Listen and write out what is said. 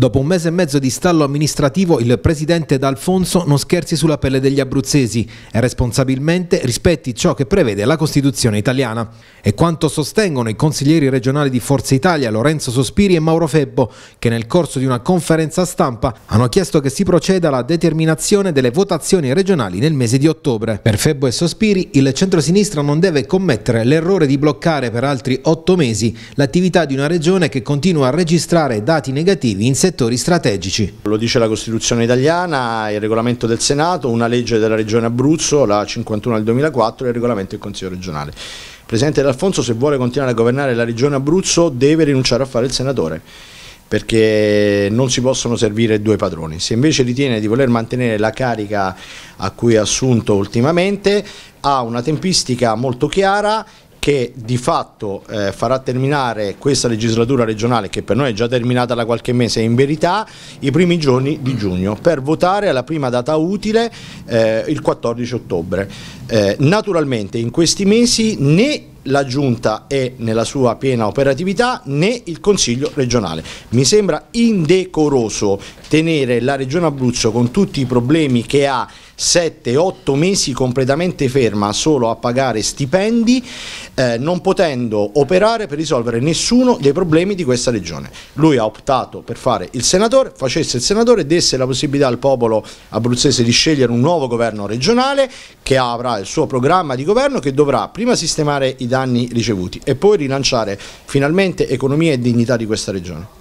Dopo un mese e mezzo di stallo amministrativo, il presidente D'Alfonso non scherzi sulla pelle degli abruzzesi e responsabilmente rispetti ciò che prevede la Costituzione italiana. E quanto sostengono i consiglieri regionali di Forza Italia Lorenzo Sospiri e Mauro Febbo, che nel corso di una conferenza stampa hanno chiesto che si proceda alla determinazione delle votazioni regionali nel mese di ottobre. Per Febbo e Sospiri, il centrosinistra non deve commettere l'errore di bloccare per altri otto mesi l'attività di una regione che continua a registrare dati negativi in 60 settori strategici. Lo dice la Costituzione italiana, il regolamento del Senato, una legge della Regione Abruzzo, la 51 del 2004 e il regolamento del Consiglio regionale. Presidente D'Alfonso se vuole continuare a governare la Regione Abruzzo deve rinunciare a fare il senatore perché non si possono servire due padroni. Se invece ritiene di voler mantenere la carica a cui è assunto ultimamente, ha una tempistica molto chiara che di fatto eh, farà terminare questa legislatura regionale che per noi è già terminata da qualche mese in verità i primi giorni di giugno per votare alla prima data utile eh, il 14 ottobre. Eh, naturalmente in questi mesi né la Giunta è nella sua piena operatività né il Consiglio regionale. Mi sembra indecoroso tenere la Regione Abruzzo con tutti i problemi che ha 7-8 mesi completamente ferma solo a pagare stipendi, eh, non potendo operare per risolvere nessuno dei problemi di questa regione. Lui ha optato per fare il senatore, facesse il senatore, desse la possibilità al popolo abruzzese di scegliere un nuovo governo regionale che avrà il suo programma di governo che dovrà prima sistemare i danni ricevuti e poi rilanciare finalmente economia e dignità di questa regione.